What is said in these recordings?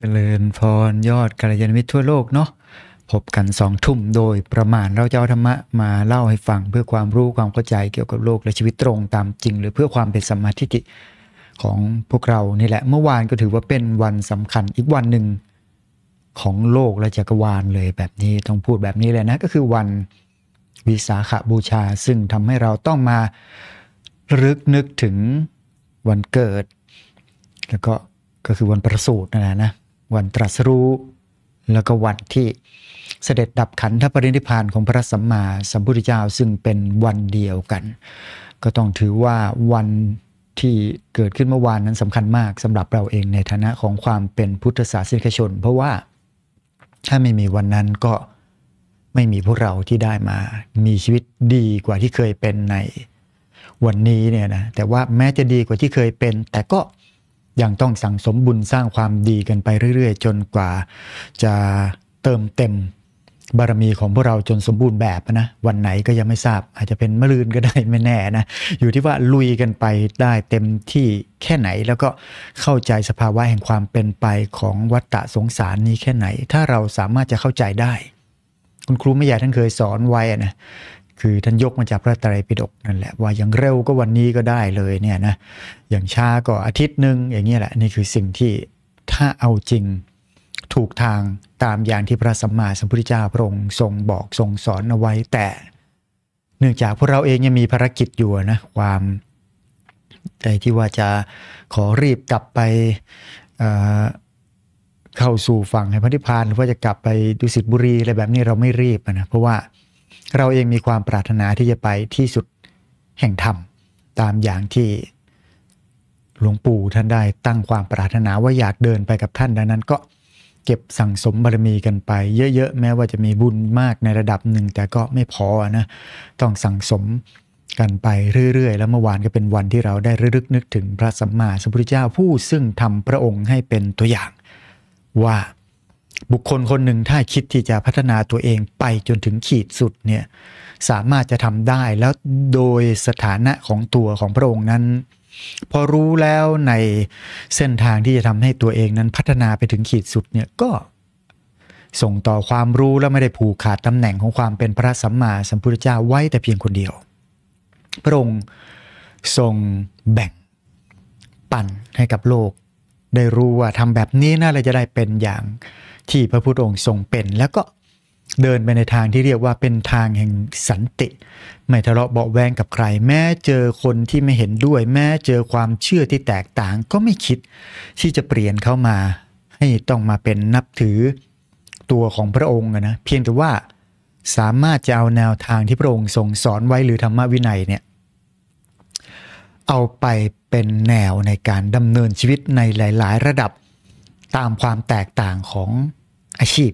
เจริญพรยอดกัลยาณมิตรทั่วโลก เนาะพบกันสอง ทุ่มโดยประมาณเราจะเอาธรรมะ มาเล่าให้ฟัง เพื่อความรู้ความเข้าใจเกี่ยวกับโลกและชีวิตตรงตามจริง หรือเพื่อความเป็นสมาธิิของพวกเรานี่แหละ เมื่อวานก็ถือว่าเป็นวันสำคัญอีกวันหนึ่งของโลกและจักรวาลเลยแบบนี้ต้องพูดแบบนี้เลยนะก็คือวันวิสาขบูชาซึ่งทำให้เราต้องมาลึกนึกถึงวันเกิด แล้วก็ก็คือวันประสูตินั่นแหละนะวันตรัสรู้แล้วก็วันที่เสด็จดับขันธปรินิพานของพระสัมมาสัมพุทธเจ้าซึ่งเป็นวันเดียวกัน ก็ต้องถือว่าวันที่เกิดขึ้นเมื่อวานนั้นสำคัญมากสำหรับเราเองในฐานะของความเป็นพุทธศาสนิกชน เพราะว่าถ้าไม่มีวันนั้นก็ไม่มีพวกเราที่ได้มา มีชีวิตดีกว่าที่เคยเป็นในวันนี้เนี่ยนะแต่ว่าแม้จะดีกว่าที่เคยเป็นแต่ก็ยังต้องสั่งสมบุญสร้างความดีกันไปเรื่อย ๆ จนกว่า จะเติมเต็มบารมีของพวกเราจนสมบูรณ์แบบนะวันไหนก็ยังไม่ทราบ อาจจะเป็นมะรืนก็ได้ ไม่แน่นะอยู่ที่ว่าลุยกันไปได้เต็มที่แค่ไหนแล้วก็เข้าใจสภาวะแห่งความเป็นไปของวัฏฏะสงสารนี้แค่ไหน ถ้าเราสามารถจะเข้าใจได้ คุณครูไม่ใหญ่ท่านเคยสอนไว้นะคือท่านยกมาจากพระไตรปิฎกนั่นแหละว่าอย่างเร็วก็วันนี้ก็ได้เลยเนี่ยนะอย่างช้าก็อาทิตย์หนึ่งอย่างเงี้ยแหละ นี่คือสิ่งที่ถ้าเอาจริงถูกทางตามอย่างที่พระสัมมาสัมพุทธเจ้าพระองค์ทรงบอกทรงสอนเอาไว้แต่ เนื่องจากพวกเราเองยังมีภารกิจอยู่นะความใจที่ว่าจะขอรีบกลับไปเเข้าสู่ฝั่งให้พระนิพพานหรือว่าจะกลับไปดุสิตบุรีอะไรแบบนี้เราไม่รีบนะเพราะว่าเราเองมีความปรารถนาที่จะไปที่สุดแห่งธรรมตามอย่างที่ หลวงปู่ท่านได้ตั้งความปรารถนาว่าอยากเดินไปกับท่านดังนั้น ก็เก็บสั่งสมบารมีกันไป เยอะ ๆ แม้ว่าจะมีบุญมากในระดับหนึ่ง แต่ก็ไม่พอนะต้องสั่งสมกันไปเรื่อย ๆ แล้วเมื่อวานก็เป็นวันที่เราได้ระลึกนึกถึงพระสัมมาสัมพุทธเจ้าผู้ซึ่งทำพระองค์ให้เป็นตัวอย่างว่าบุคคลคนหนึ่งถ้าคิดที่จะพัฒนาตัวเองไปจนถึงขีดสุดเนี่ยสามารถจะทำได้แล้วโดยสถานะของตัวของพระองค์นั้น พอรู้แล้วในเส้นทางที่จะทำให้ตัวเองนั้นพัฒนาไปถึงขีดสุดเนี่ยก็ส่งต่อความรู้และไม่ได้ผูกขาดตำแหน่งของความเป็นพระสัมมาสัมพุทธเจ้าไว้แต่เพียงคนเดียว พระองค์ทรงแบ่ง ปันให้กับโลก ได้รู้ว่าทำแบบนี้น่าจะได้เป็นอย่างที่พระพุทธองค์ทรงเป็นแล้วก็เดินไปในทางที่เรียกว่าเป็นทางแห่งสันติ ไม่ทะเลาะเบาแวงกับใคร แม้เจอคนที่ไม่เห็นด้วย แม้เจอความเชื่อที่แตกต่างก็ไม่คิดที่จะเปลี่ยนเข้ามาให้ต้องมาเป็นนับถือตัวของพระองค์นะเพียงแต่ว่าสามารถจะเอาแนวทางที่พระองค์ทรงสอนไว้หรือธรรมวินัยเนี่ยเอาไปเป็นแนวในการดำเนินชีวิตในหลายๆ ระดับตามความแตกต่างของอาชีพ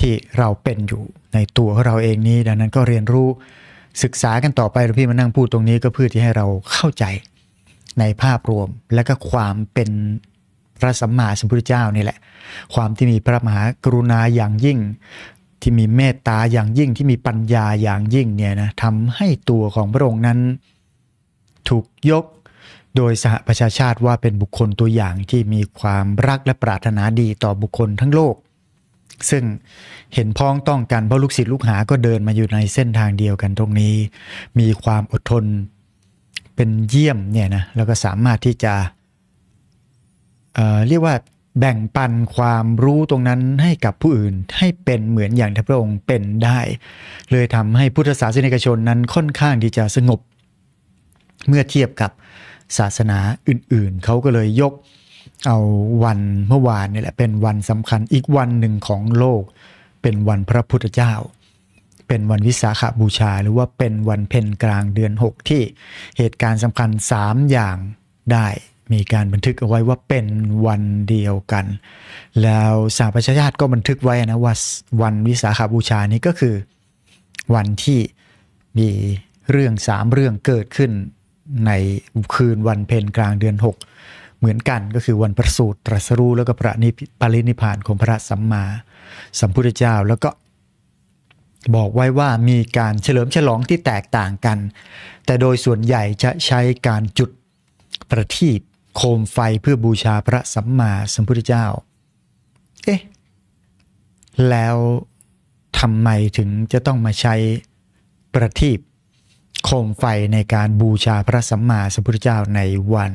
ที่เราเป็นอยู่ในตัวเราเองนี้ ดังนั้นก็เรียนรู้ศึกษากันต่อไปหลวงพี่มานั่งพูดตรงนี้ก็เพื่อที่ให้เราเข้าใจในภาพรวมและก็ความเป็นพระสัมมาสัมพุทธเจ้านี่แหละ ความที่มีพระมหากรุณาอย่างยิ่ง ที่มีเมตตาอย่างยิ่งที่มีปัญญาอย่างยิ่งเนี่ยนะทำให้ตัวของพระองค์นั้นถูกยกโดยสหประชาชาติว่าเป็นบุคคลตัวอย่างที่มีความรักและปรารถนาดีต่อบุคคลทั้งโลก ซึ่งเห็นพ้องต้องกันเพราะลูกศิษย์ลูกหา ก็เดินมาอยู่ในเส้นทางเดียวกันตรงนี้ มีความอดทนเป็นเยี่ยมเนี่ยนะ แล้วก็สามารถที่จะเเรียกว่าแบ่งปันความรู้ตรงนั้นให้กับผู้อื่นให้เป็นเหมือนอย่างที่พระองค์เป็นได้ เลยทำให้พุทธศาสนิกชนนั้นค่อนข้างที่จะสงบเมื่อเทียบกับศาสนาอื่นๆเขาก็เลยยกเอาวันเมื่อวานนี่แหละเป็นวันสำคัญอีกวันหนึ่งของโลก เป็นวันพระพุทธเจ้า เป็นวันวิสาขาบูชา หรือว่าเป็นวันเพ็ญกลางเดือน 6 ที่เหตุการณ์สำคัญ 3 อย่างได้มีการบันทึกเอาไว้ว่าเป็นวันเดียวกัน แล้วสาประชาชาติก็บันทึกไว้นะว่าวันวิสาขาบูชานี้ก็คือ วันที่มีเรื่องสามเรื่องเกิดขึ้นในคืนวันเพ็ญกลางเดือน 6 เหมือนกันก็คือวันประสูตรตรัสรู้แล้วก็พระนิปรินิพานของพระสัมมาสัมพุทธเจ้าแล้วก็บอกไว้ว่ามีการเฉลิมฉลองที่แตกต่างกัน แต่โดยส่วนใหญ่จะใช้การจุดประทีปโคมไฟเพื่อบูชาพระสัมมาสัมพุทธเจ้าเอ๊ะแล้วทำไมถึงจะต้องมาใช้ประทีปโคมไฟในการบูชาพระสัมมาสัมพุทธเจ้าในวัน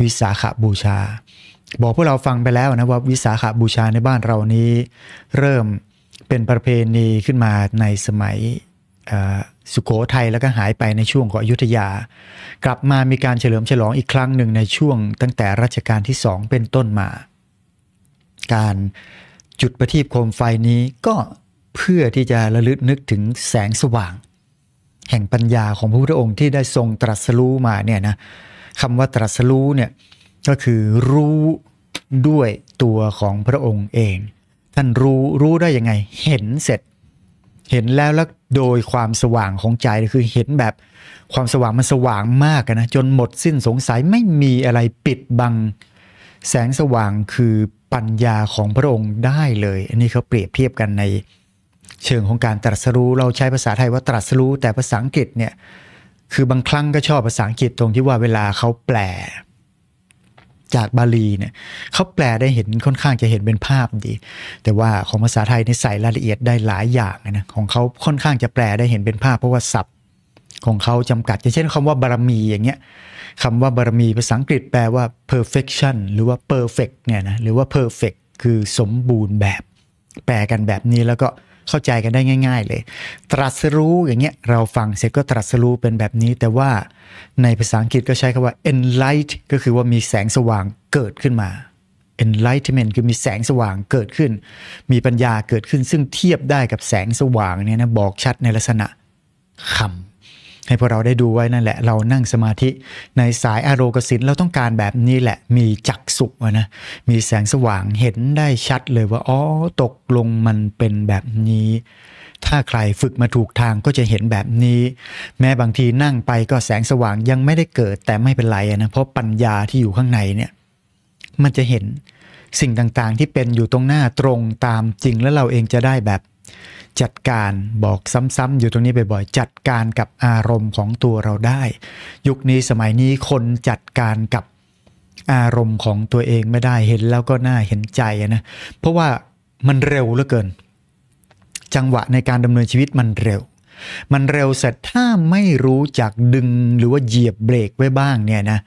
วิสาขาบูชา บอกพวกเราฟังไปแล้วนะว่าวิสาขาบูชาในบ้านเรานี้เริ่มเป็นประเพณีขึ้นมาในสมัยสุโขทัยแล้วก็หายไปในช่วงของอยุธยา กลับมามีการเฉลิมฉลองอีกครั้งหนึ่งในช่วงตั้งแต่รัชกาลที่สองเป็นต้นมา การจุดประทีปโคมไฟนี้ก็เพื่อที่จะระลึกนึกถึงแสงสว่างแห่งปัญญาของพระพุทธองค์ที่ได้ทรงตรัสรู้มาเนี่ยนะคำว่าตรัสรู้เนี่ยก็คือรู้ด้วยตัวของพระองค์เอง ท่านรู้รู้ได้ยังไงเห็นเสร็จ เห็นแล้วแล้วโดยความสว่างของใจคือเห็นแบบความสว่างมันสว่างมากนะจนหมดสิ้นสงสัยไม่มีอะไรปิดบัง แสงสว่างคือปัญญาของพระองค์ได้เลย อันนี้เขาเปรียบเทียบกันในเชิงของการตรัสรู้เราใช้ภาษาไทยว่าตรัสรู้แต่ภาษาอังกฤษเนี่ยคือบางครั้งก็ชอบภาษาอังกฤษตรงที่ว่าเวลาเขาแปล จากบาลีเนี่ยเขาแปลได้เห็นค่อนข้างจะเห็นเป็นภาพดี แต่ว่าของภาษาไทยนี่ใส่รายละเอียดได้หลายอย่างนะของเขาค่อนข้างจะแปลได้เห็นเป็นภาพเพราะว่าศัพท์ ของเขาจำกัดอย่างเช่น คำว่าบารมีอย่างเงี้ยคำว่าบารมีภาษาอังกฤษแปลว่า perfection หรือว่า perfect เนี่ยนะหรือว่า perfect คือสมบูรณ์แบบ แปลกันแบบนี้แล้วก็เข้าใจกันได้ง่ายๆ เลย ตรัสรู้อย่างเงี้ยเราฟังเสร็จก็ตรัสรู้เป็นแบบนี้ แต่ว่าในภาษาอังกฤษก็ใช้คำว่า enlight ก็คือว่ามีแสงสว่างเกิดขึ้นมา enlightenment คือมีแสงสว่างเกิดขึ้น มีปัญญาเกิดขึ้นซึ่งเทียบได้กับแสงสว่างเนี่ยนะ บอกชัดในลักษณะคำให้พวกเราได้ดูไว้นั่นแหละเรานั่งสมาธิในสายอารมกสินเราต้องการแบบนี้แหละมีจักสุนะมีแสงสว่างเห็นได้ชัดเลยว่าอ๋อตกลงมันเป็นแบบนี้ ถ้าใครฝึกมาถูกทางก็จะเห็นแบบนี้ แม้บางทีนั่งไปก็แสงสว่างยังไม่ได้เกิดแต่ไม่เป็นไรนะเพราะปัญญาที่อยู่ข้างในเนี่ยมันจะเห็นสิ่งต่างๆที่เป็นอยู่ตรงหน้าตรงตามจริงแล้วเราเองจะได้แบบจัดการบอกซ้ำๆอยู่ตรงนี้บ่อยๆจัดการกับอารมณ์ของตัวเราได้ ยุคนี้สมัยนี้คนจัดการกับอารมณ์ของตัวเองไม่ได้เห็นแล้วก็น่าเห็นใจนะเพราะว่ามันเร็วเหลือเกิน จังหวะในการดำเนินชีวิตมันเร็ว มันเร็วเสร็จถ้าไม่รู้จักดึงหรือว่าเหยียบเบรกไว้บ้างเนี่ยนะ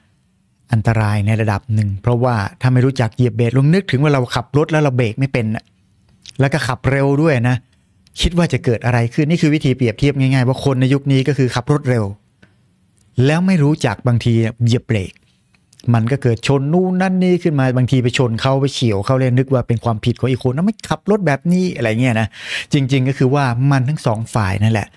อันตรายในระดับหนึ่ง เพราะว่าถ้าไม่รู้จักเหยียบเบรกลงนึกถึงว่าเราขับรถแล้วเราเบรกไม่เป็นแล้วก็ขับเร็วด้วยนะเคิดว่าจะเกิดอะไรขึ้นนี่คือวิธีเปรียบเทียบง่าย ๆว่าคนในยุคนี้ก็คือขับรถเร็ว แล้วไม่รู้จักบางทีเหยียบเบรก มันก็เกิดชนนู่นนั่นนี่ขึ้นมาบางทีไปชนเขาไปเฉียวเขาเลยนึกว่าเป็นความผิดของอีกคนนวไม่ขับรถแบบนี้อะไรเงี้ยนะจริงๆก็คือว่ามันทั้งสองฝ่ายนั่นแหละ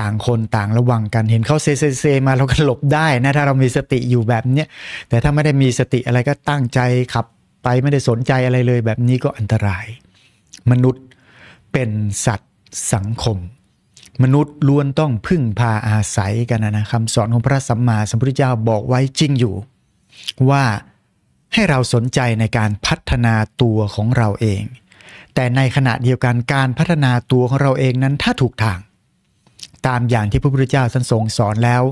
ต่างคนต่างระวังกันเห็นเขาเซเซเซมาเราก็หลบได้นะถ้าเรามีสติอยู่แบบเนี้ยแต่ถ้าไม่ได้มีสติอะไรก็ตั้งใจขับไป ไม่ได้สนใจอะไรเลยแบบนี้ก็อันตราย มนุษย์เป็นสัตว์สังคม มนุษย์ล้วนต้องพึ่งพาอาศัยกันนะคำสอนของพระสัมมาสัมพุทธเจ้าบอกไว้จริงอยู่ ว่าให้เราสนใจในการพัฒนาตัวของเราเอง แต่ในขณะเดียวกันการพัฒนาตัวของเราเองนั้นถ้าถูกทาง ตามอย่างที่พระพุทธเจ้าท่านทรงสอนแล้ว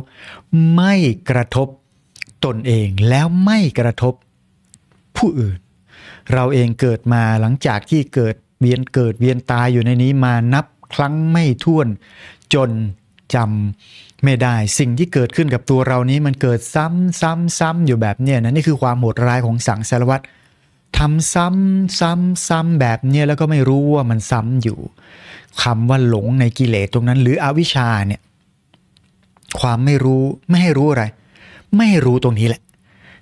ไม่กระทบตนเองแล้วไม่กระทบผู้อื่น เราเองเกิดมาหลังจากที่เกิดเวียนเกิด เวียนตายอยู่ในนี้มานับครั้งไม่ถ้วนจนจำไม่ได้สิ่งที่เกิดขึ้นกับตัวเรานี้มันเกิดซ้ำซ้ำซ้ำอยู่แบบเนี้ยนะนี่คือความโหดร้ายของสังสารวัตรทำซ้ำซ้ำซ้ำแบบเนี้ยแล้วก็ไม่รู้ว่ามันซ้ำอยู่คำว่าหลงในกิเลสตรงนั้น หรืออวิชชาเนี่ย ความไม่รู้ไม่ให้รู้อะไร ไม่รู้ตรงนี้แหละ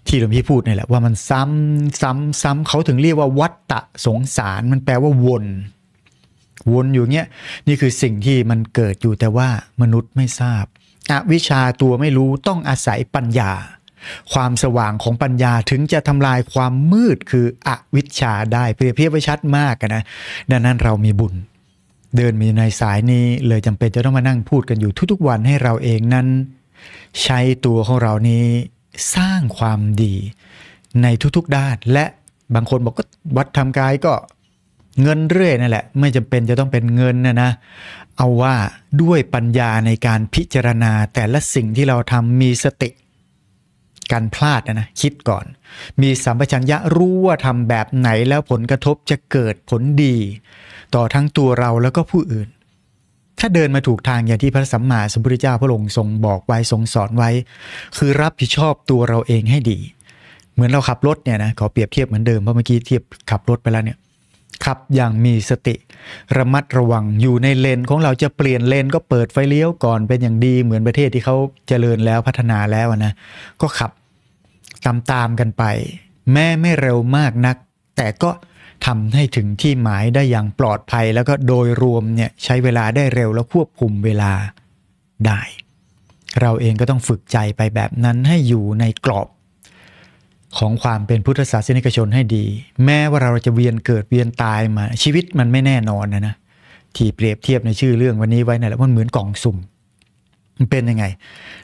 ที่หลวงพี่พูดนี่แหละว่ามันซ้ำซ้ำซ้ำเขาถึงเรียกว่าวัตตะสงสารมันแปลว่าวนวนอยู่เงี้ยนี่คือสิ่งที่มันเกิดอยู่แต่ว่ามนุษย์ไม่ทราบ อวิชาตัวไม่รู้ต้องอาศัยปัญญา ความสว่างของปัญญาถึงจะทำลายความมืดคืออวิชาได้เปรียบเทียบไว้ชัดมากนะดังนั้นเรามีบุญเดินมีในสายนี้เลยจำเป็นจะต้องมานั่งพูดกันอยู่ทุกๆวันให้เราเองนั้น ใช้ตัวของเรานี้สร้างความดีในทุกๆ ด้าน และบางคนบอกก็วัดทำกายก็เงินเรื่อยนั่นแหละไม่จำเป็นจะต้องเป็นเงินนะนะ เอาว่าด้วยปัญญาในการพิจารณาแต่ละสิ่งที่เราทำมีสติการพลาดนะนะ คิดก่อน มีสัมปชัญญะรู้ว่าทำแบบไหนแล้วผลกระทบจะเกิดผลดีต่อทั้งตัวเราแล้วก็ผู้อื่น ถ้าเดินมาถูกทางอย่างที่พระสัมมาสัมพุทธเจ้าพระองค์ทรงบอกไว้ ทรงสอนไว้ คือรับผิดชอบตัวเราเองให้ดี เหมือนเราขับรถเนี่ยนะขอเปรียบเทียบเหมือนเดิมเพราะเมื่อกี้เทียบขับรถไปแล้วเนี่ยขับอย่างมีสติระมัดระวังอยู่ในเลนของเราจะเปลี่ยนเลนก็เปิดไฟเลี้ยวก่อนเป็นอย่างดีเหมือนประเทศที่เขาเจริญแล้วพัฒนาแล้วนะก็ขับตามตามกันไป แม่ไม่เร็วมากนัก แต่ก็ทำให้ถึงที่หมายได้อย่างปลอดภัย แล้วก็โดยรวมเนี่ยใช้เวลาได้เร็วแล้วควบคุมเวลาได้ เราเองก็ต้องฝึกใจไปแบบนั้นให้อยู่ในกรอบของความเป็นพุทธศาสนิกชนให้ดี แม้ว่าเราจะเวียนเกิดเวียนตายมาชีวิตมันไม่แน่นอนนะนะที่เปรียบเทียบในชื่อเรื่องวันนี้ไว้นะ่นแหละมันเหมือนกล่องสุ่มมันเป็นยังไง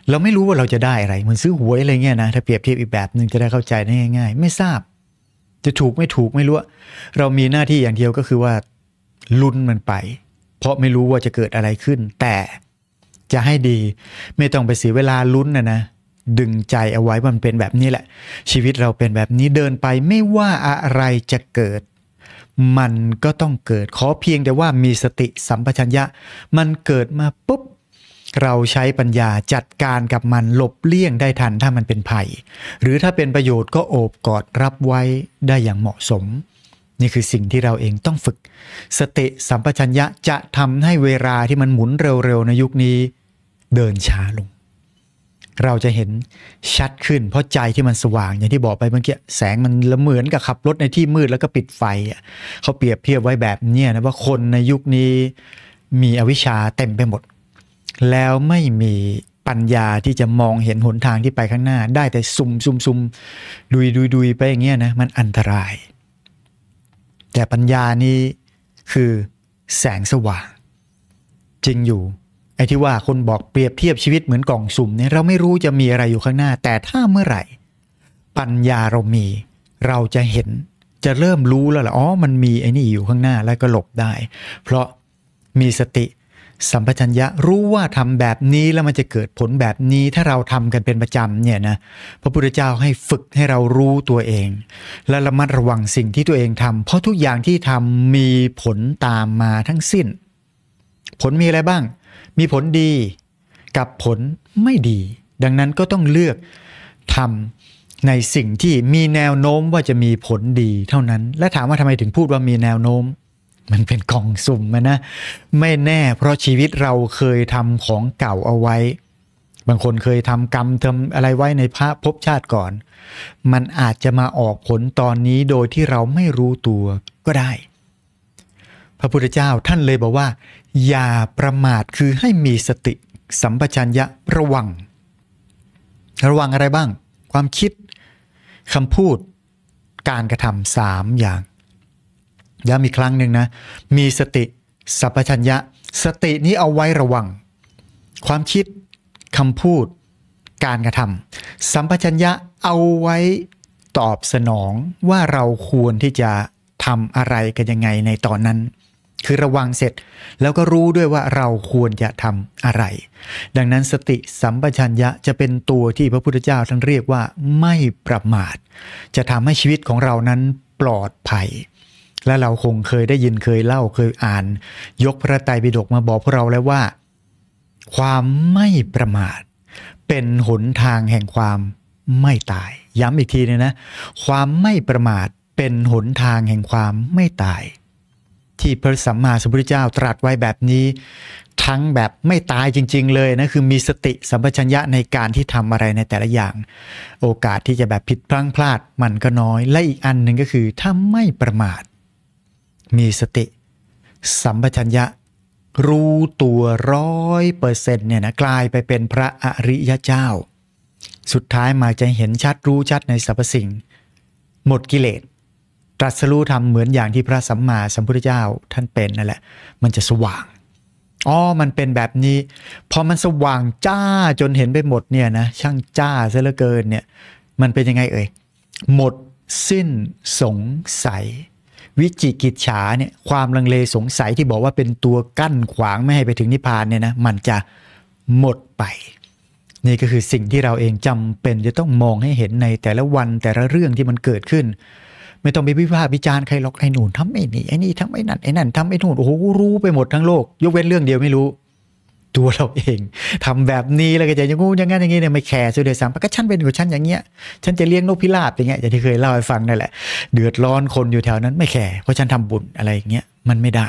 เราไม่รู้ว่าเราจะได้อะไรเหมือนซื้อหวยอะไรเงี้ยนะถ้าเปรียบเทียบอีกแบบหนึ่งจะได้เข้าใจได้ง่ายๆไม่ทราบ จะถูกไม่ถูกไม่รู้เรามีหน้าที่อย่างเดียวก็คือว่าลุ้นมันไป เพราะไม่รู้ว่าจะเกิดอะไรขึ้น แต่จะให้ดีไม่ต้องไปเสียเวลาลุ้นนะนะดึงใจเอาไว้มันเป็นแบบนี้แหละ ชีวิตเราเป็นแบบนี้เดินไปไม่ว่าอะไรจะเกิด มันก็ต้องเกิดขอเพียงแต่ว่ามีสติสัมปชัญญะมันเกิดมาปุ๊บเราใช้ปัญญาจัดการกับมันหลบเลี่ยงได้ทันถ้ามันเป็นภัย หรือถ้าเป็นประโยชน์ก็โอบกอดรับไว้ได้อย่างเหมาะสม นี่คือสิ่งที่เราเองต้องฝึก สติสัมปชัญญะจะทำให้เวลาที่มันหมุนเร็วๆ ในยุคนี้เดินช้าลงเราจะเห็นชัดขึ้น เพราะใจที่มันสว่างอย่างที่บอกไปเมื่อกี้แสงมันละเหมือนกับขับรถในที่มืดแล้วก็ปิดไฟเขาเปรียบเทียบไว้แบบนี้นะ ว่าคนในยุคนี้มีอวิชชาเต็มไปหมด แล้วไม่มีปัญญาที่จะมองเห็นหนทางที่ไปข้างหน้า ได้แต่ซุ่มซุ่มซุ่มดุยดุยดุยไปอย่างเงี้ยนะมันอันตราย แต่ปัญญานี้คือแสงสว่างจริงอยู่ไอ้ที่ว่าคนบอกเปรียบเทียบชีวิตเหมือนกล่องสุ่มเนี่ยเราไม่รู้จะมีอะไรอยู่ข้างหน้า แต่ถ้าเมื่อไหร่ ปัญญาเรามีเราจะเห็น จะเริ่มรู้แล้วล่ะอ๋อมันมีไอ้นี่อยู่ข้างหน้าแล้วก็หลบได้ เพราะมีสติ สัมปชัญญะรู้ว่าทำแบบนี้แล้วมันจะเกิดผลแบบนี้ถ้าเราทำกันเป็นประจำเนี่ยนะพระพุทธเจ้าให้ฝึกให้เรารู้ตัวเอง และระมัดระวังสิ่งที่ตัวเองทำ เพราะทุกอย่างที่ทำมีผลตามมาทั้งสิ้น ผลมีอะไรบ้างมีผลดีกับผลไม่ดี ดังนั้นก็ต้องเลือกทำในสิ่งที่มีแนวโน้มว่าจะมีผลดีเท่านั้น และถามว่าทำไมถึงพูดว่ามีแนวโน้ม มันเป็นกล่องสุ่มนะไม่แน่ เพราะชีวิตเราเคยทำของเก่าเอาไว้ บางคนเคยทำกรรมทำอะไรไว้ในพระภพชาติก่อน มันอาจจะมาออกผลตอนนี้โดยที่เราไม่รู้ตัวก็ได้ พระพุทธเจ้าท่านเลยบอกว่าอย่าประมาทคือให้มีสติสัมปชัญญะระวังระวังอะไรบ้างความคิดคำพูดการกระทำสามอย่างย้ำอีกครั้งหนึ่งนะมีสติสัมปชัญญะสตินี้เอาไว้ระวังความคิดคำพูดการกระทำสัมปชัญญะเอาไว้ตอบสนองว่าเราควรที่จะทำอะไรกันยังไงในตอนนั้นคือระวังเสร็จแล้วก็รู้ด้วยว่าเราควรจะทำอะไร ดังนั้นสติสัมปชัญญะจะเป็นตัวที่พระพุทธเจ้าท่านเรียกว่าไม่ประมาท จะทำให้ชีวิตของเรานั้นปลอดภัย และเราคงเคยได้ยินเคยเล่าเคยอ่าน ยกพระไตรปิฎกมาบอกพวกเราแล้วว่าความไม่ประมาท เป็นหนทางแห่งความไม่ตาย ย้ำอีกทีนึงนะ ความไม่ประมาทเป็นหนทางแห่งความไม่ตายที่พระสัมมาสัมพุทธเจ้าตรัสไว้แบบนี้ ทั้งแบบไม่ตายจริงๆ เลยนะ คือมีสติสัมปชัญญะในการที่ทำอะไรในแต่ละอย่าง โอกาสที่จะแบบผิดพลั้งพลาดมันก็น้อย และอีกอันหนึ่งก็คือถ้าไม่ประมาท มีสติสัมปชัญญะรู้ตัวร้อยเปอร์เซ็นต์เนี่ยนะกลายไปเป็นพระอริยเจ้า สุดท้ายมาจะเห็นชัดรู้ชัดในสรรพสิ่งหมดกิเลสตรัสรู้ทำเหมือนอย่างที่พระสัมมาสัมพุทธเจ้าท่านเป็นนั่นแหละ มันจะสว่าง อ๋อ มันเป็นแบบนี้ พอมันสว่างจ้าจนเห็นไปหมดเนี่ยนะ ช่างจ้าซะเหลือเกินเนี่ย มันเป็นยังไงเอ่ย หมดสิ้นสงสัยวิจิกิจฉาเนี่ย ความลังเลสงสัยที่บอกว่าเป็นตัวกั้นขวางไม่ให้ไปถึงนิพพานเนี่ยนะ มันจะหมดไป นี่ก็คือสิ่งที่เราเองจำเป็นจะต้องมองให้เห็นในแต่ละวันแต่ละเรื่องที่มันเกิดขึ้นไม่ต้องไปวิพากษ์วิจารณ์ใครหรอกไอ้หนูทำไอ้นี่ไอ้นี่ทำไอ้นั่นไอ้นั่นทำไอ้นูนโอ้โหรู้ไปหมดทั้งโลกยกเว้นเรื่องเดียวไม่รู้ ตัวเราเองทำแบบนี้แล้วก็จะยังงูยังงั้นอย่างงี้เนี่ยไม่แคร์สุดเลยสามก็ฉันเป็นกังฉันอย่างเงี้ยฉันจะเลี้ยงนกพิราบอย่างเงี้ยอย่างที่เคยเล่าให้ฟังนั่นแหละเดือดร้อนคนอยู่แถวนั้นไม่แคร์เพราะฉันทำบุญอะไรอย่างเงี้ยมันไม่ได้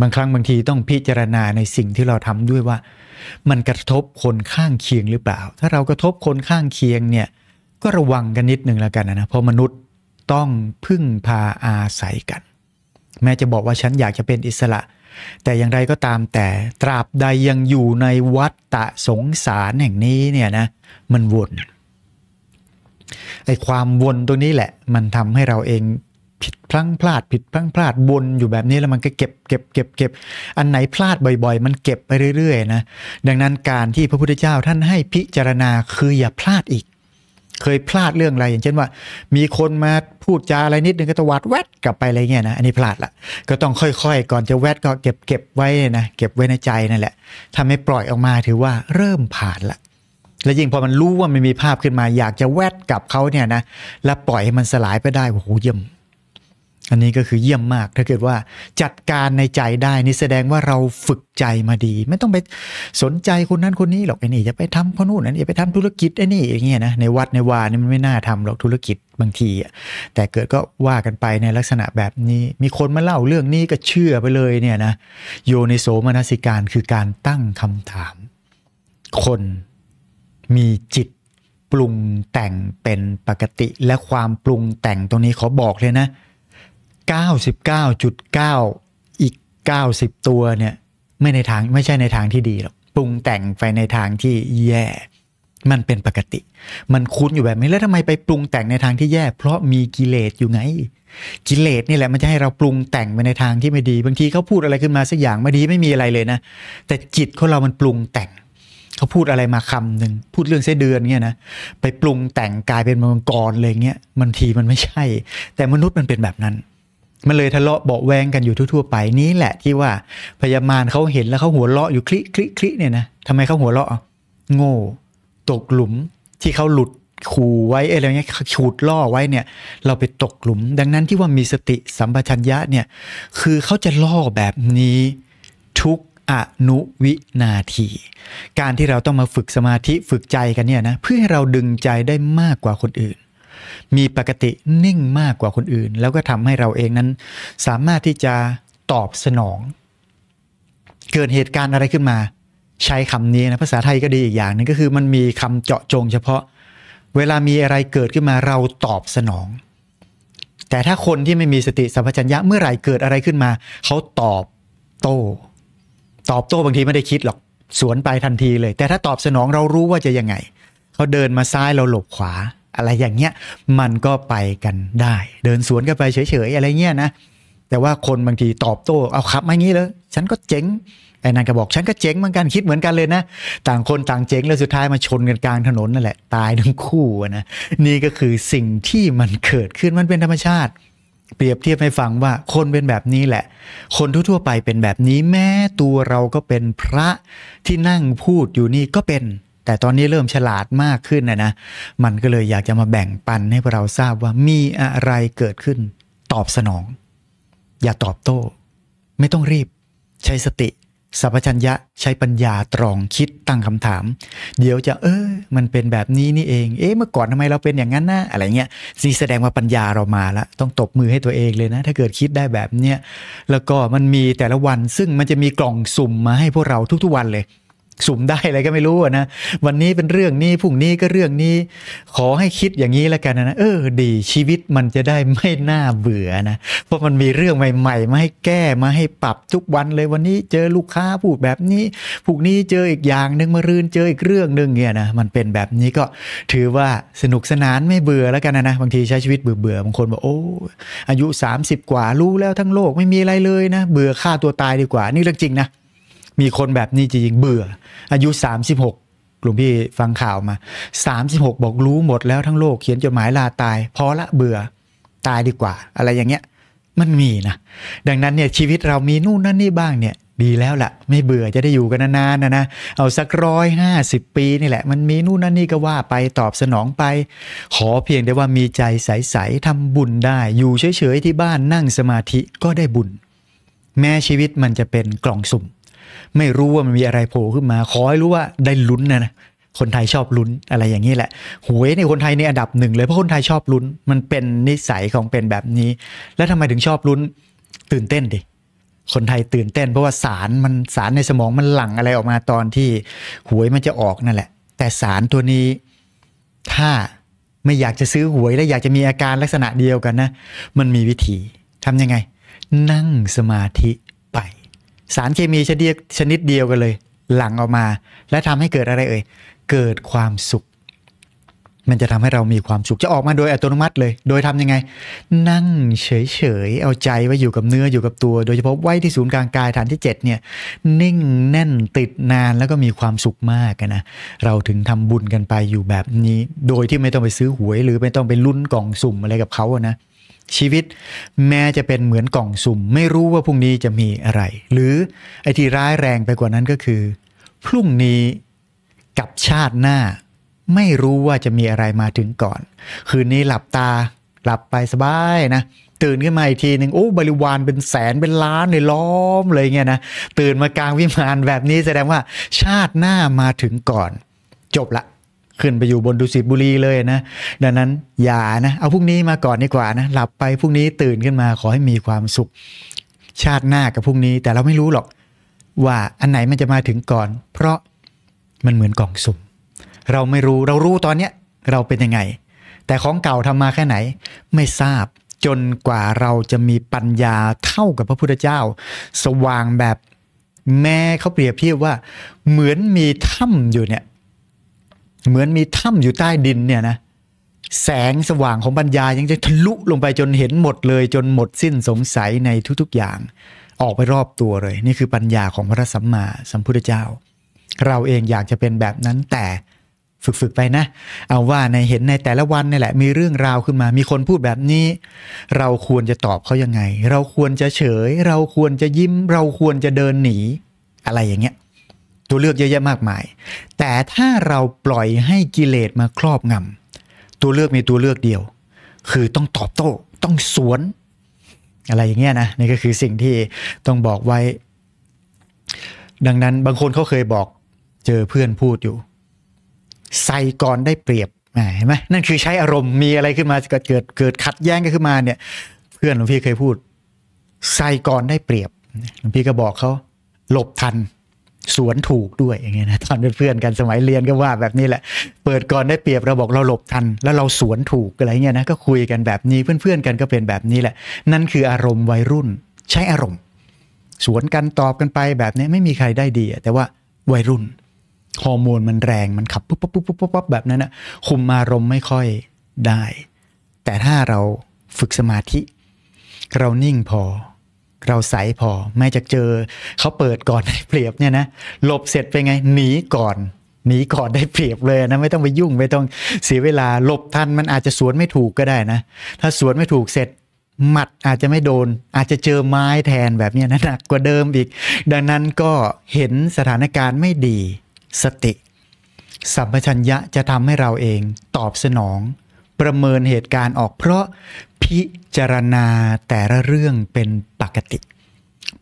บางครั้งบางทีต้องพิจารณาในสิ่งที่เราทำด้วยว่า มันกระทบคนข้างเคียงหรือเปล่า ถ้าเรากระทบคนข้างเคียงเนี่ยก็ระวังกันนิดนึงแล้วกันนะเพราะมนุษย์ต้องพึ่งพาอาศัยกัน แม้จะบอกว่าฉันอยากจะเป็นอิสระ แต่อย่างไรก็ตามแต่ตราบใดยังอยู่ในวัฏฏะสงสารแห่งนี้เนี่ยนะ มันวนไอ้ความวนตรงนี้แหละ มันทำให้เราเองผิดพลั้งพลาด ผิดพลั้งพลาดวนอยู่แบบนี้แล้วมันก็เก็บเก็บเก็บเก็บ อันไหนพลาดบ่อย ๆ มันเก็บไปเรื่อยๆนะดังนั้นการที่พระพุทธเจ้าท่านให้พิจารณาคืออย่าพลาดอีกเคยพลาดเรื่องอะไรอย่างเช่นว่า มีคนมาพูดจาอะไรนิดนึงก็ตวัดแวดกลับไปอะไรเงี้ยนะอันนี้พลาดละก็ต้องค่อยๆ ก่อนจะแวดก็เก็บเก็บไว้นะเก็บไว้ในใจนั่นแหละถ้าไม่ปล่อยออกมาถือว่าเริ่มผ่านละ และยิ่งพอมันรู้ว่ามันมีภาพขึ้นมาอยากจะแวดกลับเขาเนี่ยนะแล้วปล่อยให้มันสลายไปได้โอ้โหเยี่ยมอันนี้ก็คือเยี่ยมมากถ้าเกิดว่าจัดการในใจได้นี่แสดงว่าเราฝึกใจมาดี ไม่ต้องไปสนใจคนนั้นคนนี้หรอกไอ้นี่ จะไปทำคนนู้นนั่นจะไปทำธุรกิจไอ้นี่อย่างเงี้ยนะในวัดในวานี่มันไม่น่าทำหรอกธุรกิจบางทีอะแต่เกิดก็ว่ากันไปในลักษณะแบบนี้มีคนมาเล่าเรื่องนี้ก็เชื่อไปเลยเนี่ยนะโยนิโสมนสิการคือการตั้งคำถาม คนมีจิตปรุงแต่งเป็นปกติและความปรุงแต่งตรงนี้ขอบอกเลยนะ99.9อีก90 ตัวเนี่ยไม่ในทางไม่ใช่ในทางที่ดีหรอกปรุงแต่งไปในทางที่แย่มันเป็นปกติ มันคุ้นอยู่แบบนี้แล้วทำไมไปปรุงแต่งในทางที่แย่ เพราะมีกิเลสอยู่ไง กิเลสนี่แหละมันจะให้เราปรุงแต่งไปในทางที่ไม่ดี บางทีเขาพูดอะไรขึ้นมาสักอย่างไม่ดีไม่มีอะไรเลยนะ แต่จิตของเรามันปรุงแต่งเขาพูดอะไรมาคำหนึ่งพูดเรื่องเส้เดือนเงี้ยนะไปปรุงแต่งกลายเป็นมังกรเลยเงี้ยมันทีมันไม่ใช่ แต่มนุษย์มันเป็นแบบนั้นมันเลยทะเลาะเบาแวงกันอยู่ทั่วๆ ไปนี้แหละที่ว่าพยามารเขาเห็นแล้วเขาหัวเราะอยู่คลิคลิคลิเนี่ยนะทำไมเขาหัวเราะโง่ตกหลุม ที่เขาหลุดขู่ไว้ อะไรเงี้ยขูดล่อไว้เนี่ยเราไปตกหลุม ดังนั้นที่ว่ามีสติสัมปชัญญะเนี่ยคือเขาจะล่อแบบนี้ทุก อนุวินาที การที่เราต้องมาฝึกสมาธิฝึกใจกันเนี่ยนะเพื่อให้เราดึงใจได้มากกว่าคนอื่นมีปกตินิ่งมากกว่าคนอื่น แล้วก็ทำให้เราเองนั้น สามารถที่จะตอบสนอง เกิดเหตุการณ์อะไรขึ้นมา ใช้คำนี้นะ ภาษาไทยก็ดีอีกอย่างนึงก็คือมันมีคำเจาะจง เฉพาะเวลามีอะไรเกิดขึ้นมาเราตอบสนอง แต่ถ้าคนที่ไม่มีสติสัมปชัญญะเมื่อไหร่เกิดอะไรขึ้นมา เขาตอบโต้ ตอบโต้บางทีไม่ได้คิดหรอกสวนไปทันทีเลย แต่ถ้าตอบสนองเรารู้ว่าจะยังไงเขาเดินมาซ้ายเราหลบขวาอะไรอย่างเงี้ยมันก็ไปกันได้ เดินสวนกันไปเฉย ๆอะไรเงี้ยนะแต่ว่าคนบางทีตอบโต้เอาครับมางี้เลยฉันก็เจ๊งไอ้นายก็บอกฉันก็เจ๊งเหมือนกัน คิดเหมือนกันเลยนะ ต่างคนต่างเจ๊งแล้วสุดท้ายมาชนกันกลางถนนนั่นแหละ ตายทั้งคู่นะนี่ก็คือสิ่งที่มันเกิดขึ้นมันเป็นธรรมชาติ เปรียบเทียบให้ฟังว่าคนเป็นแบบนี้แหละ คนทั่วๆไปเป็นแบบนี้แม้ตัวเราก็เป็นพระที่นั่งพูดอยู่นี่ก็เป็นแต่ตอนนี้เริ่มฉลาดมากขึ้นนะนะ มันก็เลยอยากจะมาแบ่งปันให้พวกเราทราบว่ามีอะไรเกิดขึ้น ตอบสนอง อย่าตอบโต้ ไม่ต้องรีบ ใช้สติสัพชัญญะ ใช้ปัญญาตรองคิดตั้งคำถาม เดี๋ยวจะเออมันเป็นแบบนี้นี่เอง เอ๊ะเมื่อก่อนทำไมเราเป็นอย่างนั้นนะอะไรเงี้ยนี่แสดงว่าปัญญาเรามาแล้วต้องตบมือให้ตัวเองเลยนะ ถ้าเกิดคิดได้แบบเนี้ยแล้วก็มันมีแต่ละวัน ซึ่งมันจะมีกล่องสุ่มมาให้พวกเราทุกๆวันเลยสุ่มได้อะไรก็ไม่รู้นะวันนี้เป็นเรื่องนี้พรุ่งนี้ก็เรื่องนี้ ขอให้คิดอย่างนี้แล้วกันนะเออ ดีชีวิตมันจะได้ไม่น่าเบื่อนะเพราะมันมีเรื่องใหม่ๆมาให้แก้มาให้ปรับทุกวันเลยวันนี้เจอลูกค้าพูดแบบนี้พรุ่งนี้เจออีกอย่างหนึ่งมารืนเจออีกเรื่องหนึ่งเนี่ยนะมันเป็นแบบนี้ก็ ถือว่าสนุกสนานไม่เบื่อแล้วกันนะบางทีใช้ชีวิตเบื่อๆบางคนบอกโอ้อายุ 30 กว่ารู้แล้วทั้งโลกไม่มีอะไรเลยนะเบื่อฆ่าตัวตายดีกว่านี่เรื่องจริงนะมีคนแบบนี้จริงเบื่อ อายุ 36 กลุ่มพี่ฟังข่าวมา 36 บอกรู้หมดแล้วทั้งโลกเขียนจดหมายลาตาย พอละเบื่อตายดีกว่า อะไรอย่างเงี้ยมันมีนะ ดังนั้นเนี่ยชีวิตเรามีนู่นนั่นนี่บ้างเนี่ย ดีแล้วละ่ะ ไม่เบื่อจะได้อยู่กันนานๆนะนะ เอาสักร้อยห้าสิบปีนี่แหละมันมีนู่นนั่นนี่ก็ว่าไปตอบสนองไป ขอเพียงได้ว่ามีใจใสๆทำบุญได้ อยู่เฉยๆที่บ้านนั่งสมาธิก็ได้บุญ แม้ชีวิตมันจะเป็นกล่องสุ่มไม่รู้ว่ามันมีอะไรโผล่ขึ้นมา ขอให้รู้ว่าได้ลุ้นนะ คนไทยชอบลุ้นอะไรอย่างนี้แหละ หวยในคนไทยในอันดับหนึ่งเลยเพราะคนไทยชอบลุ้น มันเป็นนิสัยของเป็นแบบนี้ แล้วทำไมถึงชอบลุ้นตื่นเต้นดิ คนไทยตื่นเต้นเพราะว่าสารมันสารในสมองมันหลั่งอะไรออกมาตอนที่หวยมันจะออกนั่นแหละ แต่สารตัวนี้ถ้าไม่อยากจะซื้อหวยและอยากจะมีอาการลักษณะเดียวกันนะ มันมีวิธีทำยังไง นั่งสมาธิสารเคมีชนิดชนิดเดียวกันเลย หลั่งออกมา และทำให้เกิดอะไรเอ่ยเกิดความสุข มันจะทำให้เรามีความสุขจะออกมาโดยอัตโนมัติเลย โดยทํำยังไง นั่งเฉยๆ เอาใจไว้อยู่กับเนื้ออยู่กับตัว โดยเฉพาะไว้ที่ศูนย์กลางกายฐานที่ 7 เนี่ย นิ่งแน่นติดนานแล้วก็มีความสุขมากนะ เราถึงทำบุญกันไปอยู่แบบนี้ โดยที่ไม่ต้องไปซื้อหวย หรือไม่ต้องไปลุ้นกล่องสุ่มอะไรกับเขาอะนะชีวิตแม้จะเป็นเหมือนกล่องสุ่ม ไม่รู้ว่าพรุ่งนี้จะมีอะไร หรือไอ้ที่ร้ายแรงไปกว่านั้นก็คือ พรุ่งนี้กับชาติหน้าไม่รู้ว่าจะมีอะไรมาถึงก่อน คืนนี้หลับตาหลับไปสบายนะตื่นขึ้นมาอีกทีหนึ่งโอ้บริวารเป็นแสนเป็นล้านเลยล้อมเลยเงี้ยนะตื่นมากลางวิมานแบบนี้แสดงว่าชาติหน้ามาถึงก่อนจบละขึ้นไปอยู่บนดุสิตบุรีเลยนะดังนั้นอย่านะเอาพรุ่งนี้มาก่อนดีกว่านะหลับไปพรุ่งนี้ตื่นขึ้นมาขอให้มีความสุข ชาติหน้ากับพรุ่งนี้ แต่เราไม่รู้หรอก ว่าอันไหนมันจะมาถึงก่อน เพราะมันเหมือนกล่องสุ่มเราไม่รู้เรารู้ตอนเนี้ยเราเป็นยังไง แต่ของเก่าทำมาแค่ไหนไม่ทราบจนกว่าเราจะมีปัญญาเท่ากับพระพุทธเจ้า สว่างแบบแม่เขาเปรียบเทียบว่า เหมือนมีถ้ำอยู่เนี่ยเหมือนมีถ้ำอยู่ใต้ดินเนี่ยนะแสงสว่างของปัญญายังจะทะลุลงไปจนเห็นหมดเลย จนหมดสิ้นสงสัยในทุกๆอย่างออกไปรอบตัวเลย นี่คือปัญญาของพระสัมมาสัมพุทธเจ้า เราเองอยากจะเป็นแบบนั้นแต่ฝึก ๆ ไปนะ เอาว่าในเห็นในแต่ละวันนี่แหละ มีเรื่องราวขึ้นมามีคนพูดแบบนี้ เราควรจะตอบเขายังไง เราควรจะเฉย เราควรจะยิ้ม เราควรจะเดินหนีอะไรอย่างเงี้ยตัวเลือกเยอะแยะมากมาย แต่ถ้าเราปล่อยให้กิเลสมาครอบงำตัวเลือกมีตัวเลือกเดียว คือต้องตอบโต้ ต้องสวน อะไรอย่างเงี้ยนะ นี่ก็คือสิ่งที่ต้องบอกไว้ ดังนั้นบางคนเขาเคยบอกเจอเพื่อนพูดอยู่ ใส่ก่อนได้เปรียบเห็นไหมนั่นคือใช้อารมณ์ มีอะไรขึ้นมาเกิดเกิดเกิดขัดแย้งกันขึ้นมาเนี่ย เพื่อนหลวงพี่เคยพูดใส่ก่อนได้เปรียบหลวงพี่ก็บอกเขาหลบทันสวนถูกด้วยอย่างเงี้ยนะตอนเป็นเพื่อนกันสมัยเรียนก็ว่าแบบนี้แหละ เปิดก่อนได้เปรียบเราบอกเราหลบทัน แล้วเราสวนถูกอะไรเงี้ยนะก็คุยกันแบบนี้เพื่อนๆกันก็เป็นแบบนี้แหละ นั่นคืออารมณ์วัยรุ่นใช้อารมณ์ สวนกันตอบกันไปแบบนี้ไม่มีใครได้ดีแต่ว่าวัยรุ่นฮอร์โมนมันแรงมันขับปุ๊บปุ๊บปุ๊บปุ๊บปุ๊บแบบนั้นนะคุมอารมณ์ไม่ค่อยได้ แต่ถ้าเราฝึกสมาธิ เรานิ่งพอเราใสพอแม่จะเจอเขาเปิดก่อนได้เปรียบเนี่ยนะหลบเสร็จไปไงหนีก่อนหนีก่อนได้เปรียบเลยนะไม่ต้องไปยุ่งไม่ต้องเสียเวลาหลบทันมันอาจจะสวนไม่ถูกก็ได้นะ ถ้าสวนไม่ถูกเสร็จหมัดอาจจะไม่โดน อาจจะเจอไม้แทนแบบนี้นะหนักกว่าเดิมอีก ดังนั้นก็เห็นสถานการณ์ไม่ดีสติ สัมปชัญญะจะทำให้เราเองตอบสนองประเมินเหตุการณ์ออกเพราะพิจารณาแต่ละเรื่องเป็นปกติ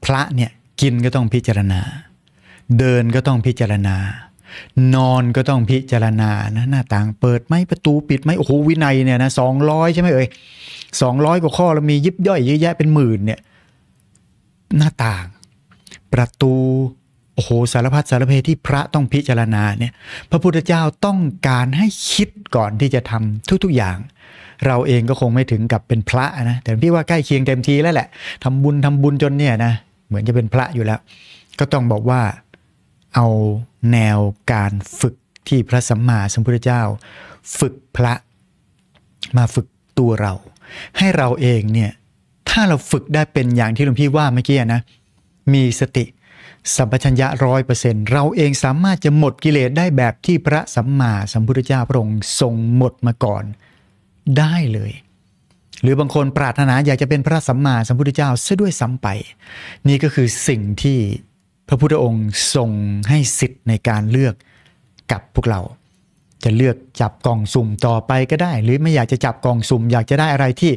พระเนี่ย กินก็ต้องพิจารณา เดินก็ต้องพิจารณา นอนก็ต้องพิจารณานะหน้าต่างเปิดไหมประตูปิดไหมโอ้โหวินัยเนี่ยนะสองร้อยใช่ไหมเอ่ยสองร้อยกว่าข้อแล้วมียิบย่อยเยอะแยะเป็นหมื่นเนี่ยหน้าต่าง ประตูโอ้โหสารพัดสารเพที่พระต้องพิจารณาเนี่ยพระพุทธเจ้าต้องการให้คิดก่อนที่จะทำทุกๆอย่างเราเองก็คงไม่ถึงกับเป็นพระนะแต่พี่ว่าใกล้เคียงเต็มทีแล้วแหละทำบุญทำบุญจนเนี่ยนะเหมือนจะเป็นพระอยู่แล้ว ก็ต้องบอกว่าเอาแนวการฝึกที่พระสัมมาสัมพุทธเจ้า ฝึกพระมาฝึกตัวเรา ให้เราเองเนี่ยถ้าเราฝึกได้เป็นอย่างที่หลวงพี่ว่าเมื่อกี้นะมีสติ สัมปชัญญะร้อยเปอร์เซ็นต์เราเองสามารถจะหมดกิเลสได้แบบที่พระสัมมาสัมพุทธเจ้าพระองค์ทรงหมดมาก่อนได้เลย หรือบางคนปรารถนาอยากจะเป็นพระสัมมาสัมพุทธเจ้าซะด้วยซ้ำไป นี่ก็คือสิ่งที่พระพุทธองค์ทรงให้สิทธิ์ในการเลือกกับพวกเรา จะเลือกจับกล่องสุ่มต่อไปก็ได้ หรือไม่อยากจะจับกล่องสุ่มอยากจะได้อะไรที่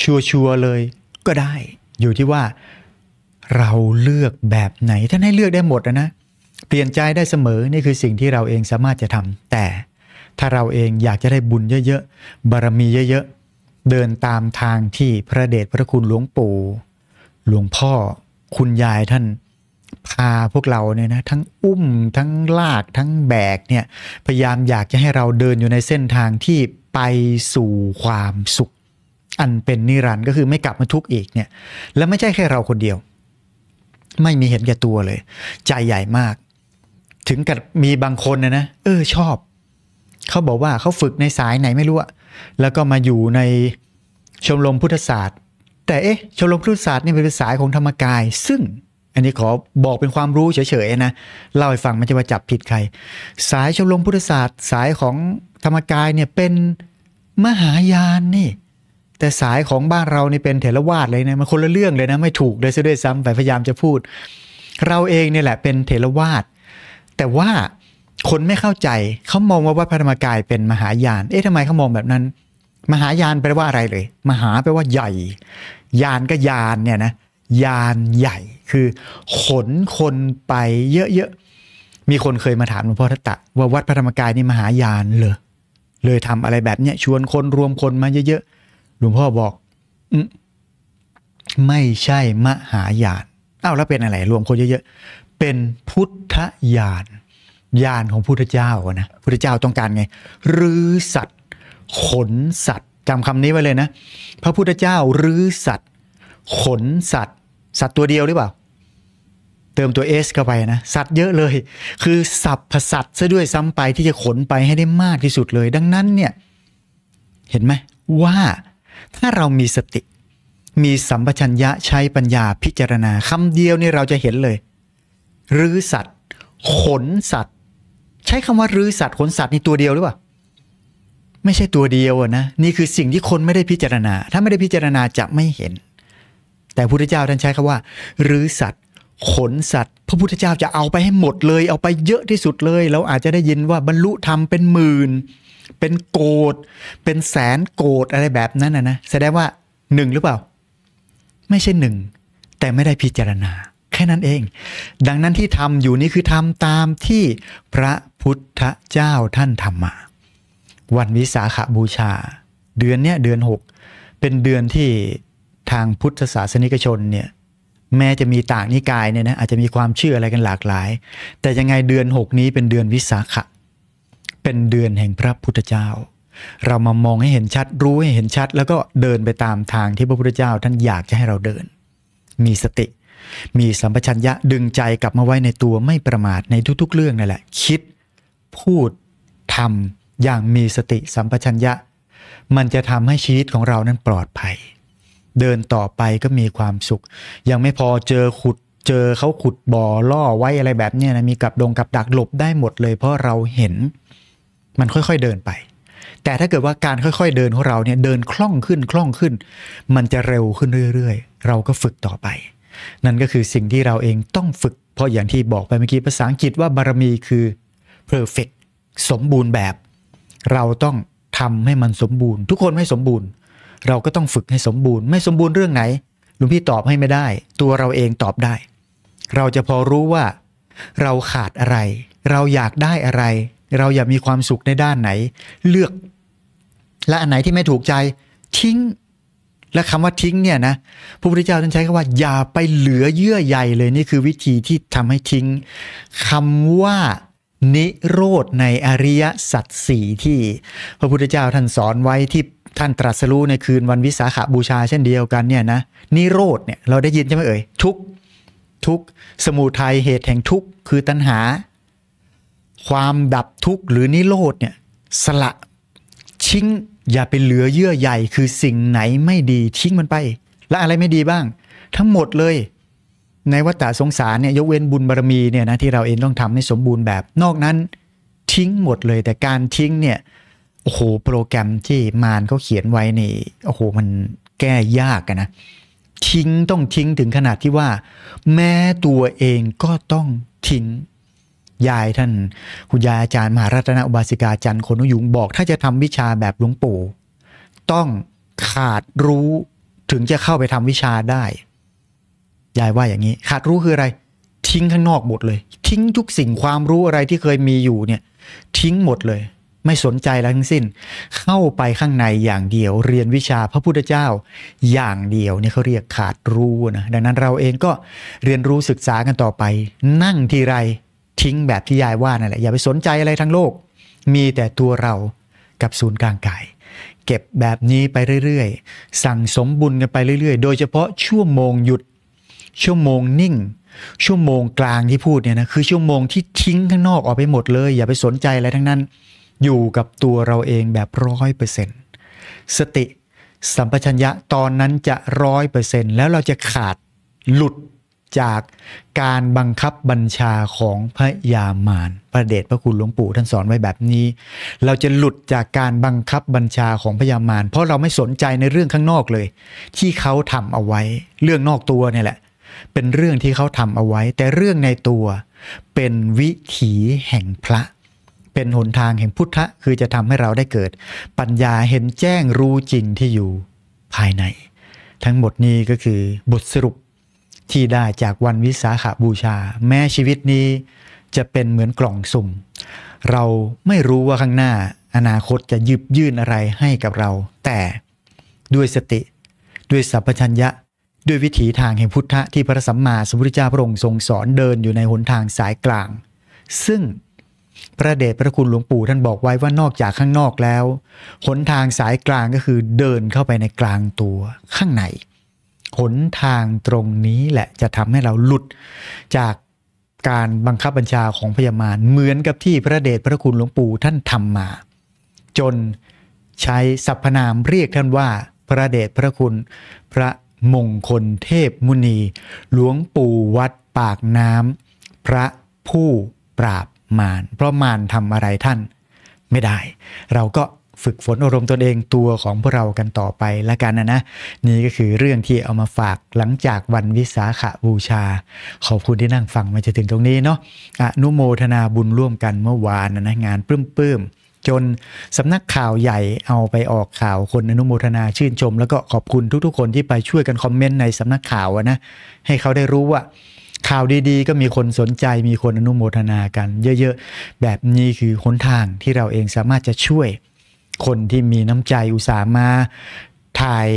ชัวร์ ๆ เลยก็ได้ อยู่ที่ว่า เราเลือกแบบไหนท่านให้เลือกได้หมดนะ เปลี่ยนใจได้เสมอนี่คือสิ่งที่เราเองสามารถจะทำแต่ถ้าเราเองอยากจะได้บุญเยอะๆ บารมีเยอะๆ เดินตามทางที่ พระเดชพระคุณหลวงปู่หลวงพ่อ คุณยายท่านพาพวกเราเนี่ยนะ ทั้งอุ้มทั้งลาก ทั้งแบกเนี่ย พยายามอยากจะให้เราเดินอยู่ในเส้นทางที่ไปสู่ความสุข อันเป็นนิรันดร์ก็คือไม่กลับมาทุกข์อีกเนี่ย และไม่ใช่แค่เราคนเดียว ไม่มีเห็นแก่ตัวเลย ใจใหญ่มาก ถึงกับมีบางคนนะนะเออชอบเขาบอกว่าเขาฝึกในสายไหนไม่รู้อะแล้วก็มาอยู่ในชมรมพุทธศาสตร์ แต่เอ๊ะชมรมพุทธศาสตร์นี่เป็นสายของธรรมกาย ซึ่งอันนี้ขอบอกเป็นความรู้เฉยๆนะเล่าให้ฟังไม่ใช่ว่าจับผิดใคร สายชมรมพุทธศาสตร์ สายของธรรมกายเนี่ยเป็นมหายานนี่ แต่สายของบ้านเรานี่เป็นเถรวาทเลยนะมันคนละเรื่องเลยนะไม่ถูกเลยซะด้วยซ้ำไปพยายามจะพูด เราเองเนี่ยแหละเป็นเถรวาทแต่ว่าคนไม่เข้าใจเขามองว่าวัดพระธรรมกายเป็นมหายาน เอ๊ะทำไมเขามองแบบนั้น มหายานแปลว่าอะไรเลย มหาแปลว่าใหญ่ ยานก็ยานเนี่ยนะ ยานใหญ่ คือ ขนคนไปเยอะ ๆ มีคนเคยมาถามหลวงพ่อทัตตะ ว่าวัดพระธรรมกายนี่มหายานเลย เลยทำอะไรแบบเนี้ย ชวนคนรวมคนมาเยอะๆ หลวงพ่อบอกอไม่ใช่มหายานอ้าวแล้วเป็นอะไร รวมคนเยอะ ๆ เป็นพุทธยานญาณของพุทธเจ้านะพุทธเจ้าต้องการไงรื้อสัตว์ ขนสัตว์จำคำนี้ไว้เลยนะ พระพุทธเจ้ารื้อสัตว์ ขนสัตว์ สัตว์ตัวเดียวหรือเปล่า เติมตัวเอสเข้าไปนะ สัตว์เยอะเลย คือ สับพสัตว์ซะด้วยซ้ำไปที่จะขนไปให้ได้มากที่สุดเลย ดังนั้นเนี่ย เห็นไหม ว่าถ้าเรามีสติ มีสัมปชัญญะใช้ปัญญาพิจารณาคำเดียวนี่เราจะเห็นเลยรื้อสัตว์ ขนสัตว์ใช้คำว่ารื้อสัตว์ขนสัตว์นี่ตัวเดียวหรือเปล่า ไม่ใช่ตัวเดียวนะ นี่คือสิ่งที่คนไม่ได้พิจารณา ถ้าไม่ได้พิจารณาจะไม่เห็น แต่พุทธเจ้าท่านใช้คำว่ารื้อสัตว์ ขนสัตว์ พระพุทธเจ้าจะเอาไปให้หมดเลยเอาไปเยอะที่สุดเลย เราอาจจะได้ยินว่าบรรลุธรรมเป็นหมื่นเป็นโกดเป็นแสนโกดอะไรแบบนั้นนะนะแสดงว่าหนึ่งหรือเปล่า ไม่ใช่หนึ่งแต่ไม่ได้พิจารณา แค่นั้นเอง ดังนั้นที่ทำอยู่นี่คือทำตามที่พระพุทธเจ้าท่านทำมาวันวิสาขาบูชา เดือนเนี้ยเดือนหกเป็นเดือนที่ทางพุทธศาสนิกชนเนี่ยแม้จะมีต่างนิกายเนี่ยนะอาจจะมีความเชื่ออะไรกันหลากหลาย แต่ยังไงเดือนหกนี้เป็นเดือนวิสาขะ เป็นเดือนแห่งพระพุทธเจ้า เรามามองให้เห็นชัดรู้ให้เห็นชัด แล้วก็เดินไปตามทางที่พระพุทธเจ้าท่านอยากจะให้เราเดิน มีสติมีสัมปชัญญะดึงใจกลับมาไว้ในตัวไม่ประมาทในทุกๆ เรื่องนั่นแหละคิดพูดทำอย่างมีสติสัมปชัญญะ มันจะทำให้ชีวิตของเรานั้นปลอดภัย เดินต่อไปก็มีความสุข ยังไม่พอเจอขุดเจอเขาขุดบ่อล่อไว้อะไรแบบนี้นะมีกับดงกับดักหลบได้หมดเลย เพราะเราเห็นมันค่อยๆเดินไป แต่ถ้าเกิดว่าการค่อยๆ เดินของเราเนี่ยเดินคล่องขึ้นคล่องขึ้น มันจะเร็วขึ้นเรื่อยๆ เราก็ฝึกต่อไป นั่นก็คือสิ่งที่เราเองต้องฝึก เพราะอย่างที่บอกไปเมื่อกี้ภาษาอังกฤษว่าบารมีคือพอร์เฟกสมบูรณ์แบบ เราต้องทำให้มันสมบูรณ์ ทุกคนไม่สมบูรณ์ เราก็ต้องฝึกให้สมบูรณ์ ไม่สมบูรณ์เรื่องไหนหลวงพี่ตอบให้ไม่ได้ ตัวเราเองตอบได้ เราจะพอรู้ว่าเราขาดอะไร เราอยากได้อะไร เราอยากมีความสุขในด้านไหน เลือก และอันไหนที่ไม่ถูกใจทิ้ง และคำว่าทิ้งเนี่ยนะพระพุทธเจ้าท่านใช้คำว่า อย่าไปเหลือเยื่อใยเลยนี่คือวิธีที่ทำให้ทิ้งคำว่านิโรธในอริยสัจสี่ที่ พระพุทธเจ้าท่านสอนไว้ที่ท่านตรัสรู้ในคืนวันวิสาขาบูชาเช่นเดียวกันเนี่ยนะนิโรธเนี่ยเราได้ยินใช่ไหมเอ่ยทุกทุกสมุทัยเหตุแห่งทุกคือตัณหา ความดับทุกข์ หรือนิโรธเนี่ยสละชิ้งอย่าไปเหลือเยื่อใหญ่คือสิ่งไหนไม่ดีทิ้งมันไป และอะไรไม่ดีบ้าง ทั้งหมดเลยในวัฏฏะสงสารเนี่ยยกเว้นบุญบารมีเนี่ยนะที่เราเองต้องทำให้สมบูรณ์แบบ นอกนั้นทิ้งหมดเลย แต่การทิ้งเนี่ยโอ้โหโปรแกรมที่มารเขาเขียนไว้นี่โอ้โหมันแก้ยากนะทิ้งต้องทิ้งถึงขนาดที่ว่า แม้ตัวเองก็ต้องทิ้ง ยายท่านคุณยายอาจารย์มหารัตนอุบาสิกาจันทร์คนนุยุงบอก ถ้าจะทำวิชาแบบหลวงปู่ ต้องขาดรู้ถึงจะเข้าไปทำวิชาได้ยายว่าอย่างนี้ขาดรู้คืออะไรทิ้งข้างนอกหมดเลย ทิ้งทุกสิ่งความรู้อะไรที่เคยมีอยู่เนี่ยทิ้งหมดเลย ไม่สนใจแล้วทั้งสิ้น เข้าไปข้างในอย่างเดียวเรียนวิชาพระพุทธเจ้า อย่างเดียวเนี่ยเขาเรียกขาดรู้นะดังนั้นเราเองก็เรียนรู้ศึกษากันต่อไป นั่งทีไรทิ้งแบบที่ยายว่านั่นแหละอย่าไปสนใจอะไรทั้งโลก มีแต่ตัวเรากับศูนย์กลางกายเก็บแบบนี้ไปเรื่อย ๆ สั่งสมบุญกันไปเรื่อยๆ โดยเฉพาะชั่วโมงหยุดชั่วโมงนิ่งชั่วโมงกลางที่พูดเนี่ยนะคือชั่วโมงที่ทิ้งข้างนอกออกไปหมดเลย อย่าไปสนใจอะไรทั้งนั้นอยู่กับตัวเราเองแบบร้อยเปอร์เซ็นต์สติสัมปชัญญะตอนนั้นจะร้อยเปอร์เซ็นต์แล้วเราจะขาดหลุดจากการบังคับบัญชาของพระยามารพระเดชพระคุณหลวงปู่ท่านสอนไว้แบบนี้ เราจะหลุดจากการบังคับบัญชาของพระยามารเพราะเราไม่สนใจในเรื่องข้างนอกเลย ที่เขาทำเอาไว้เรื่องนอกตัวเนี่ยแหละเป็นเรื่องที่เขาทำเอาไว้ แต่เรื่องในตัว เป็นวิถีแห่งพระ เป็นหนทางแห่งพุทธะคือจะทำให้เราได้เกิด ปัญญาเห็นแจ้งรู้จริงที่อยู่ภายใน ทั้งหมดนี้ก็คือบทสรุปที่ได้จากวันวิสาขาบูชา แม้ชีวิตนี้ จะเป็นเหมือนกล่องสุ่มเราไม่รู้ว่าข้างหน้าอนาคตจะยืบยื่นอะไรให้กับเรา แต่ด้วยสติ ด้วยสัพพัญญะด้วยวิถีทางแห่งพุทธะที่พระสัมมาสัมพุทธเจ้าพระองค์ทรงสอนเดินอยู่ในหนทางสายกลาง ซึ่งพระเดชพระคุณหลวงปู่ท่านบอกไว้ว่านอกจากข้างนอกแล้วหนทางสายกลางก็คือเดินเข้าไปในกลางตัวข้างในหนทางตรงนี้แหละจะทำให้เราหลุดจากการบังคับบัญชาของพญามารเหมือนกับที่พระเดชพระคุณหลวงปู่ท่านทำมา จนใช้สรรพนามเรียกท่านว่าพระเดชพระคุณพระมงคลเทพมุนีหลวงปู่วัดปากน้ำพระผู้ปราบมารเพราะมารทำอะไรท่านไม่ได้ เราก็ฝึกฝนอารมณ์ตนเองตัวของพวกเรากันต่อไปละกันนะนะนี่ก็คือเรื่องที่เอามาฝากหลังจากวันวิสาขบูชา ขอบคุณที่นั่งฟังมาจะถึงตรงนี้เนาะอนุโมทนาบุญร่วมกันเมื่อวานนะนะงานปลื้มจนสำนักข่าวใหญ่เอาไปออกข่าวคนอนุโมทนาชื่นชม แล้วก็ขอบคุณทุกๆคนที่ไปช่วยกันคอมเมนต์ในสำนักข่าวนะให้เขาได้รู้ว่าข่าวดีๆ ก็มีคนสนใจมีคนอนุโมทนากัน เยอะๆ แบบนี้คือหนทางที่เราเองสามารถจะช่วยคนที่มีน้ำใจอุตส่าห์มาถ่าย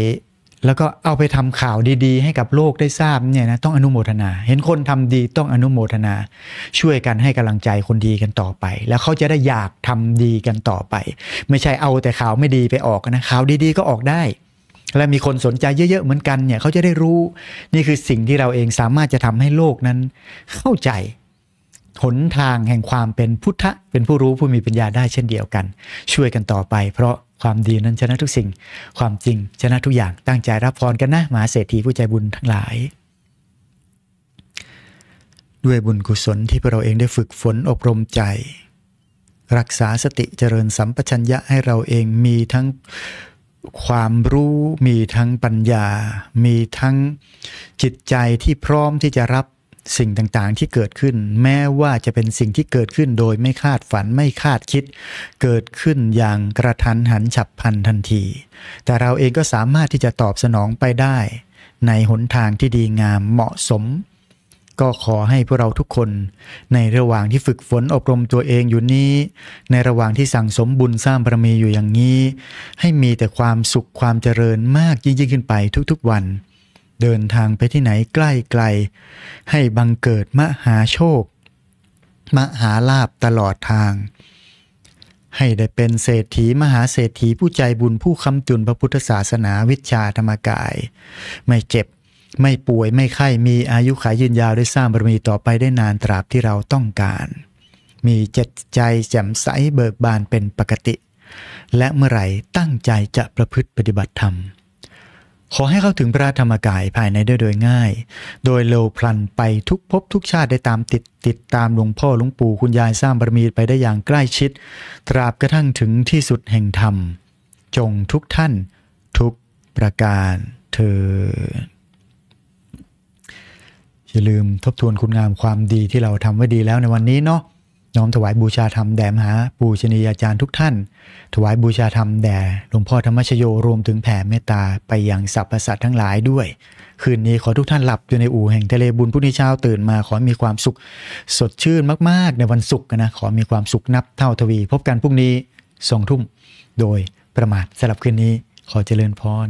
แล้วก็เอาไปทำข่าวดีๆ ให้กับโลกได้ทราบเนี่ยนะต้องอนุโมทนา เห็นคนทำดีต้องอนุโมทนาช่วยกันให้กำลังใจคนดีกันต่อไป แล้วเขาจะได้อยากทำดีกันต่อไป ไม่ใช่เอาแต่ข่าวไม่ดีไปออกนะ ข่าวดีๆก็ออกได้ และมีคนสนใจเยอะๆเหมือนกันเนี่ยเขาจะได้รู้นี่คือสิ่งที่เราเองสามารถจะทำให้โลกนั้นเข้าใจหนทางแห่งความเป็นพุทธะเป็นผู้รู้ผู้มีปัญญาได้เช่นเดียวกัน ช่วยกันต่อไป เพราะความดีนั้นชนะทุกสิ่งความจริงชนะทุกอย่าง ตั้งใจรับพรกันนะมหาเศรษฐีผู้ใจบุญทั้งหลาย ด้วยบุญกุศลที่พวกเราเองได้ฝึกฝนอบรมใจ รักษาสติเจริญสัมปชัญญะให้เราเองมีทั้งความรู้ มีทั้งปัญญา มีทั้งจิตใจที่พร้อมที่จะรับสิ่งต่างๆที่เกิดขึ้น แม้ว่าจะเป็นสิ่งที่เกิดขึ้นโดยไม่คาดฝันไม่คาดคิด เกิดขึ้นอย่างกระทันหันฉับพลันทันที แต่เราเองก็สามารถที่จะตอบสนองไปได้ ในหนทางที่ดีงามเหมาะสม ก็ขอให้พวกเราทุกคน ในระหว่างที่ฝึกฝนอบรมตัวเองอยู่นี้ ในระหว่างที่สั่งสมบุญสร้างบารมีอยู่อย่างนี้ ให้มีแต่ความสุขความเจริญมากยิ่งขึ้นไปทุกๆวันเดินทางไปที่ไหนใกล้ไกล ให้บังเกิดมหาโชค มหาลาบตลอดทาง ให้ได้เป็นเศรษฐีมหาเศรษฐีผู้ใจบุญผู้คำจุนพระพุทธศาสนาวิชาธรรมกาย ไม่เจ็บ ไม่ป่วยไม่ไข้ มีอายุขายยืนยาวได้สร้างบารมีต่อไปได้นานตราบที่เราต้องการ มีจิตใจแจ่มใสเบิกบานเป็นปกติ และเมื่อไหร่ตั้งใจจะประพฤติปฏิบัติธรรมขอให้เข้าถึงพระธรรมกายภายในได้โดยง่าย โดยเร็วพลันไปทุกภพทุกชาติได้ตามติดติดตามหลวงพ่อหลวงปู่คุณยายสร้างบารมีไปได้อย่างใกล้ชิด ตราบกระทั่งถึงที่สุดแห่งธรรม จงทุกท่านทุกประการเธอ อย่าลืมทบทวนคุณงามความดีที่เราทำไว้ดีแล้วในวันนี้เนาะน้อมถวายบูชาธรรม แด่มหาปูชนียาจารย์ทุกท่าน ถวายบูชาธรรมแด่หลวงพ่อธรรมชโย รวมถึงแผ่เมตตา ไปยังสรรพสัตว์ทั้งหลายด้วย คืนนี้ขอทุกท่านหลับอยู่ในอู่แห่งทะเลบุญพุทธนเช้าตื่นมา ขอมีความสุขสดชื่นมากๆในวันศุกร์นะ ขอมีความสุขนับเท่าทวี พบกันพรุ่งนี้สองทุ่มโดยประมาทสำหรับคืนนี้ขอเจริญพร